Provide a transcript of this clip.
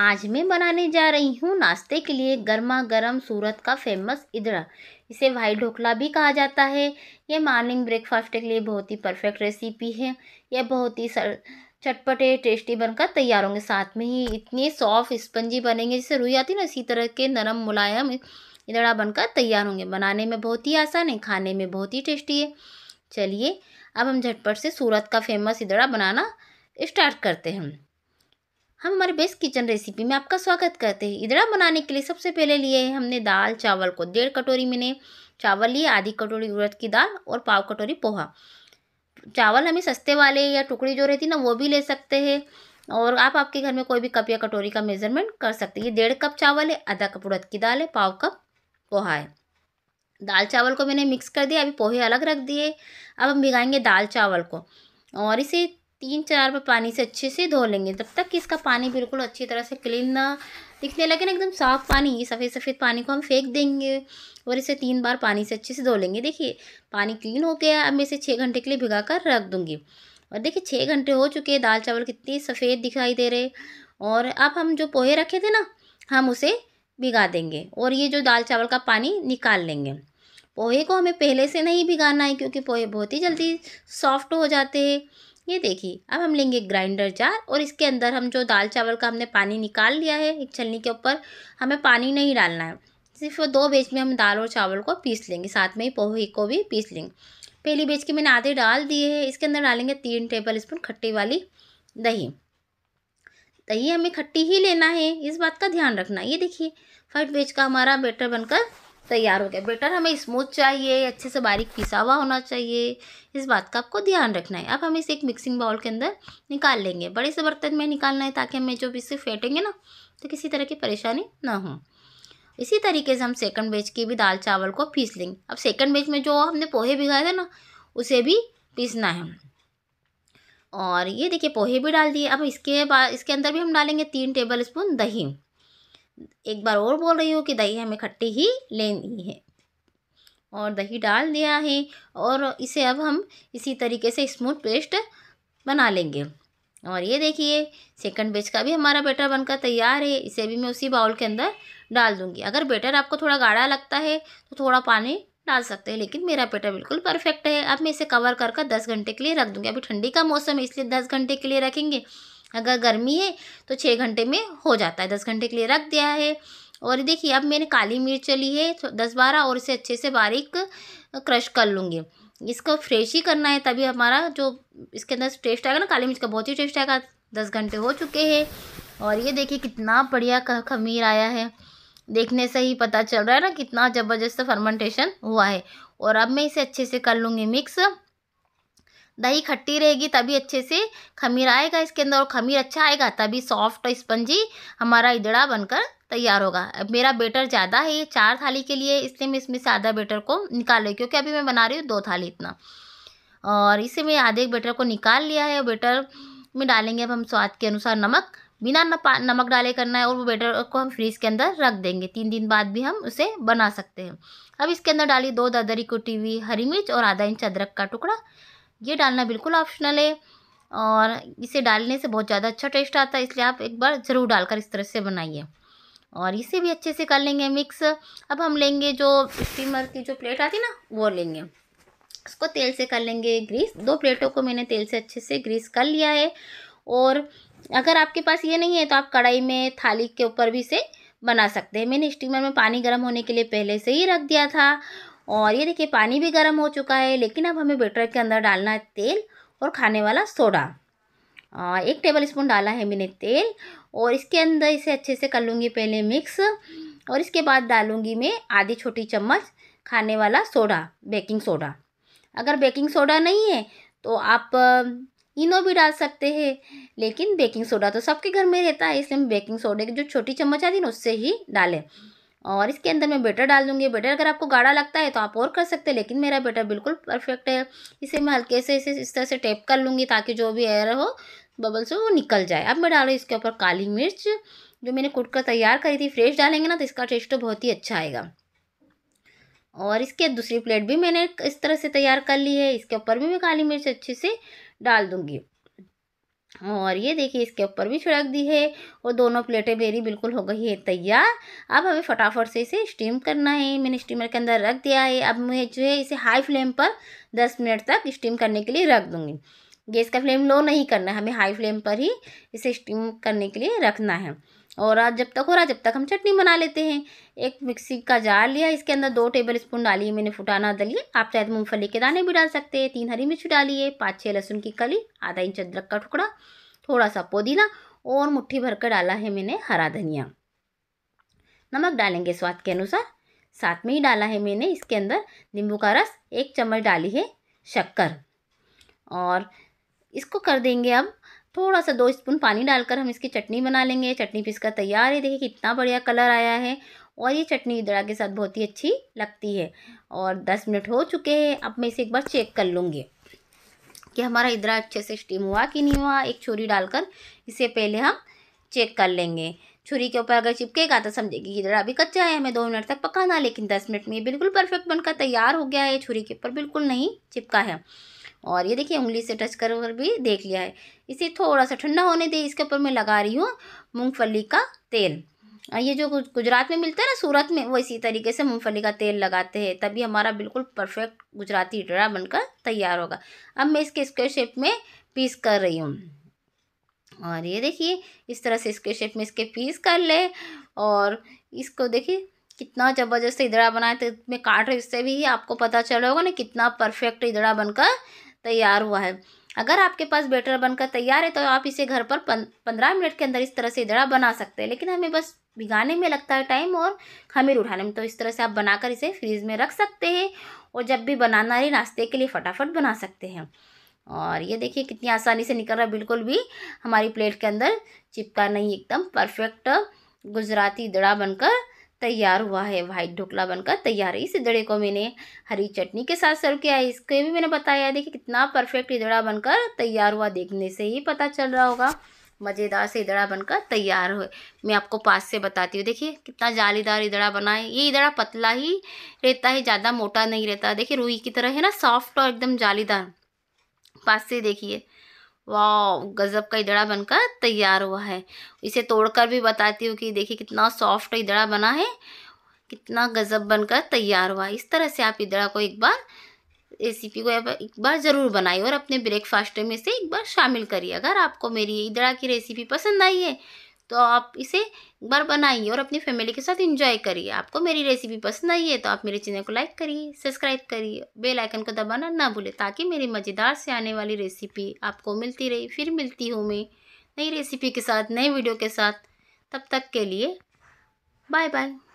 आज मैं बनाने जा रही हूँ नाश्ते के लिए गर्मा गर्म सूरत का फेमस इदड़ा इसे भाई ढोकला भी कहा जाता है यह मॉर्निंग ब्रेकफास्ट के लिए बहुत ही परफेक्ट रेसिपी है यह बहुत ही सर चटपटे टेस्टी बनकर तैयार होंगे साथ में ही इतने सॉफ्ट स्पंजी बनेंगे जैसे रुई आती ना इसी तरह के नरम मुलायम इदड़ा बनकर तैयार होंगे बनाने में बहुत ही आसान है खाने में बहुत ही टेस्टी है चलिए अब हम झटपट से सूरत का फेमस इदड़ा बनाना स्टार्ट करते हैं हम हमारे बेस्ट किचन रेसिपी में आपका स्वागत करते हैं इदड़ा बनाने के लिए सबसे पहले लिए हमने दाल चावल को डेढ़ कटोरी मैंने चावल लिए आधी कटोरी उड़द की दाल और पाव कटोरी पोहा चावल हमें सस्ते वाले या टुकड़ी जो रहती ना वो भी ले सकते हैं और आप आपके घर में कोई भी कप या कटोरी का मेजरमेंट कर सकते हैं ये डेढ़ कप चावल है आधा कप उड़द की दाल है पाव कप पोहा है दाल चावल को मैंने मिक्स कर दिया अभी पोहे अलग रख दिए अब हम भिगाएंगे दाल चावल को और इसे तीन चार बार पानी से अच्छे से धो लेंगे तब तक कि इसका पानी बिल्कुल अच्छी तरह से क्लीन ना दिखने लगे ना एकदम साफ़ पानी सफ़ेद सफ़ेद पानी को हम फेंक देंगे और इसे तीन बार पानी से अच्छे से धो लेंगे देखिए पानी क्लीन हो गया अब मैं इसे छः घंटे के लिए भिगा कर रख दूँगी और देखिए छः घंटे हो चुके हैं दाल चावल कितने सफ़ेद दिखाई दे रहे और अब हम जो पोहे रखे थे ना हम उसे भिगा देंगे और ये जो दाल चावल का पानी निकाल लेंगे पोहे को हमें पहले से नहीं भिगाना है क्योंकि पोहे बहुत ही जल्दी सॉफ्ट हो जाते हैं ये देखिए अब हम लेंगे ग्राइंडर जार और इसके अंदर हम जो दाल चावल का हमने पानी निकाल लिया है एक छलनी के ऊपर हमें पानी नहीं डालना है सिर्फ दो बेच में हम दाल और चावल को पीस लेंगे साथ में ही पोहे को भी पीस लेंगे पहली बेच के मैंने आधे डाल दिए हैं इसके अंदर डालेंगे तीन टेबल स्पून खट्टी वाली दही दही हमें खट्टी ही लेना है इस बात का ध्यान रखना ये देखिए फर्स्ट बेच का हमारा बेटर बनकर तैयार हो गया बेटर हमें स्मूथ चाहिए अच्छे से बारीक पिसा हुआ होना चाहिए इस बात का आपको ध्यान रखना है अब हम इसे एक मिक्सिंग बाउल के अंदर निकाल लेंगे बड़े से बर्तन में निकालना है ताकि हमें जो भी इसे फेंटेंगे ना तो किसी तरह की परेशानी ना हो इसी तरीके से हम सेकंड बेच की भी दाल चावल को पीस लेंगे अब सेकंड बेच में जो हमने पोहे भिगाए थे ना उसे भी पीसना है और ये देखिए पोहे भी डाल दिए अब इसके बाद इसके अंदर भी हम डालेंगे तीन टेबल स्पून दही एक बार और बोल रही हूँ कि दही हमें खट्टी ही लेनी है और दही डाल दिया है और इसे अब हम इसी तरीके से स्मूथ पेस्ट बना लेंगे और ये देखिए सेकंड बेच का भी हमारा बेटर बनकर तैयार है इसे भी मैं उसी बाउल के अंदर डाल दूंगी अगर बेटर आपको थोड़ा गाढ़ा लगता है तो थोड़ा पानी डाल सकते हैं लेकिन मेरा बेटर बिल्कुल परफेक्ट है अब मैं इसे कवर कर कर दस घंटे के लिए रख दूंगी अभी ठंडी का मौसम है इसलिए दस घंटे के लिए रखेंगे अगर गर्मी है तो छः घंटे में हो जाता है दस घंटे के लिए रख दिया है और देखिए अब मैंने काली मिर्च ली है तो दस बारह और इसे अच्छे से बारीक क्रश कर लूँगी इसको फ्रेश ही करना है तभी हमारा जो इसके अंदर टेस्ट आएगा ना काली मिर्च का बहुत ही टेस्ट आएगा दस घंटे हो चुके हैं और ये देखिए कितना बढ़िया खमीर आया है देखने से ही पता चल रहा है ना कितना ज़बरदस्त फर्मेंटेशन हुआ है और अब मैं इसे अच्छे से कर लूँगी मिक्स दही खट्टी रहेगी तभी अच्छे से खमीर आएगा इसके अंदर और खमीर अच्छा आएगा तभी सॉफ्ट स्पंजी हमारा इदड़ा बनकर तैयार होगा अब मेरा बेटर ज़्यादा है ये चार थाली के लिए इसलिए मैं इसमें से आधा बेटर को निकाल रही क्योंकि अभी मैं बना रही हूँ दो थाली इतना और इसे मैं आधे बेटर को निकाल लिया है और बेटर में डालेंगे अब हम स्वाद के अनुसार नमक बिना नमक डाले करना है और वो बेटर को हम फ्रीज के अंदर रख देंगे तीन दिन बाद भी हम उसे बना सकते हैं अब इसके अंदर डाली दो दादरी कुटी हुई हरी मिर्च और आधा इंच अदरक का टुकड़ा ये डालना बिल्कुल ऑप्शनल है और इसे डालने से बहुत ज़्यादा अच्छा टेस्ट आता है इसलिए आप एक बार ज़रूर डालकर इस तरह से बनाइए और इसे भी अच्छे से कर लेंगे मिक्स अब हम लेंगे जो स्टीमर की जो प्लेट आती ना वो लेंगे उसको तेल से कर लेंगे ग्रीस दो प्लेटों को मैंने तेल से अच्छे से ग्रीस कर लिया है और अगर आपके पास ये नहीं है तो आप कढ़ाई में थाली के ऊपर भी इसे बना सकते हैं मैंने स्टीमर में पानी गर्म होने के लिए पहले से ही रख दिया था और ये देखिए पानी भी गर्म हो चुका है लेकिन अब हमें बेटर के अंदर डालना है तेल और खाने वाला सोडा एक टेबल स्पून डाला है मैंने तेल और इसके अंदर इसे अच्छे से कर लूँगी पहले मिक्स और इसके बाद डालूँगी मैं आधी छोटी चम्मच खाने वाला सोडा बेकिंग सोडा अगर बेकिंग सोडा नहीं है तो आप इनो भी डाल सकते हैं लेकिन बेकिंग सोडा तो सबके घर में रहता है इसलिए हम बेकिंग सोडा की जो छोटी चम्मच आती है ना उससे ही डालें और इसके अंदर मैं बेटर डाल दूँगी बेटर अगर आपको गाढ़ा लगता है तो आप और कर सकते हैं लेकिन मेरा बेटर बिल्कुल परफेक्ट है इसे मैं हल्के से इसे इस तरह से टेप कर लूँगी ताकि जो भी एयर हो बबल से वो निकल जाए अब मैं डाल रही इसके ऊपर काली मिर्च जो मैंने कुट कर तैयार करी थी फ्रेश डालेंगे ना तो इसका टेस्ट तो बहुत ही अच्छा आएगा और इसके दूसरी प्लेट भी मैंने इस तरह से तैयार कर ली है इसके ऊपर भी मैं काली मिर्च अच्छे से डाल दूँगी और ये देखिए इसके ऊपर भी छिड़क दी है और दोनों प्लेटें मेरी बिल्कुल हो गई है तैयार अब हमें फटाफट से इसे स्टीम करना है मैंने स्टीमर के अंदर रख दिया है अब मैं जो है इसे हाई फ्लेम पर दस मिनट तक स्टीम करने के लिए रख दूँगी गैस का फ्लेम लो नहीं करना है हमें हाई फ्लेम पर ही इसे स्टीम करने के लिए रखना है और आज जब तक हो रहा जब तक हम चटनी बना लेते हैं एक मिक्सी का जार लिया इसके अंदर दो टेबल स्पून डाली मैंने फुटाना दलिए आप चाहे तो मूँगफली के दाने भी डाल सकते हैं तीन हरी मिर्च डालिए पाँच छः लहसुन की कली आधा इंच अदरक का टुकड़ा थोड़ा सा पुदीना और मुट्ठी भर कर डाला है मैंने हरा धनिया नमक डालेंगे स्वाद के अनुसार साथ में ही डाला है मैंने इसके अंदर नींबू का रस एक चम्मच डाली है शक्कर और इसको कर देंगे अब थोड़ा सा दो स्पून पानी डालकर हम इसकी चटनी बना लेंगे चटनी पीस कर तैयार है देखिए कितना बढ़िया कलर आया है और ये चटनी दड़ा के साथ बहुत ही अच्छी लगती है और दस मिनट हो चुके हैं अब मैं इसे एक बार चेक कर लूँगी कि हमारा इधरा अच्छे से स्टीम हुआ कि नहीं हुआ एक छुरी डालकर इसे पहले हम चेक कर लेंगे छुरी के ऊपर अगर चिपकेगा तो समझेगी कि जरा अभी कच्चा है हमें दो मिनट तक पकाना लेकिन दस मिनट में ये बिल्कुल परफेक्ट बनकर तैयार हो गया है छुरी के ऊपर बिल्कुल नहीं चिपका है और ये देखिए उंगली से टच कर कर भी देख लिया है इसे थोड़ा सा ठंडा होने दे इसके ऊपर मैं लगा रही हूँ मूँगफली का तेल ये जो गुजरात में मिलता है ना सूरत में वो इसी तरीके से मूँगफली का तेल लगाते हैं तभी हमारा बिल्कुल परफेक्ट गुजराती इडरा बनकर तैयार होगा अब मैं इसके स्क्वेयर शेप में पीस कर रही हूँ और ये देखिए इस तरह से स्क्वेयर शेप में इसके पीस कर ले और इसको देखिए कितना ज़बरदस्त इधड़ा बनाए तो मैं काट रही इससे भी आपको पता चल रहा होगा ना कितना परफेक्ट इधड़ा बनकर तैयार हुआ है अगर आपके पास बेटर बनकर तैयार है तो आप इसे घर पर पंद्रह मिनट के अंदर इस तरह से इधड़ा बना सकते हैं लेकिन हमें बस भिगाने में लगता है टाइम और खमीर उठाने में तो इस तरह से आप बनाकर इसे फ्रीज में रख सकते हैं और जब भी बनाना रही नाश्ते के लिए फटाफट बना सकते हैं और ये देखिए कितनी आसानी से निकल रहा है बिल्कुल भी हमारी प्लेट के अंदर चिपका नहीं एकदम परफेक्ट गुजराती दड़ा बनकर तैयार हुआ है वाइट ढोकला बनकर तैयार है इस इधड़े को मैंने हरी चटनी के साथ सर्व किया है इसके भी मैंने बताया देखिए कितना परफेक्ट इधड़ा बनकर तैयार हुआ देखने से ही पता चल रहा होगा मज़ेदार से इधड़ा बनकर तैयार हो मैं आपको पास से बताती हूँ देखिए कितना जालीदार इधड़ा बना है ये इधड़ा पतला ही रहता है ज़्यादा मोटा नहीं रहता देखिए रुई की तरह है ना सॉफ्ट और एकदम जालीदार पास से देखिए वाह गज़ब का इदड़ा बनकर तैयार हुआ है इसे तोड़कर भी बताती हूँ कि देखिए कितना सॉफ्ट इदड़ा बना है कितना गज़ब बनकर तैयार हुआ इस तरह से आप इदड़ा को एक बार रेसिपी को एक बार ज़रूर बनाइए और अपने ब्रेकफास्ट में से एक बार शामिल करिए अगर आपको मेरी इदड़ा की रेसिपी पसंद आई है तो आप इसे एक बार बनाइए और अपनी फैमिली के साथ इंजॉय करिए आपको मेरी रेसिपी पसंद आई है तो आप मेरे चैनल को लाइक करिए सब्सक्राइब करिए बेल आइकन को दबाना ना भूलें ताकि मेरी मज़ेदार से आने वाली रेसिपी आपको मिलती रही फिर मिलती हूँ मैं नई रेसिपी के साथ नए वीडियो के साथ तब तक के लिए बाय बाय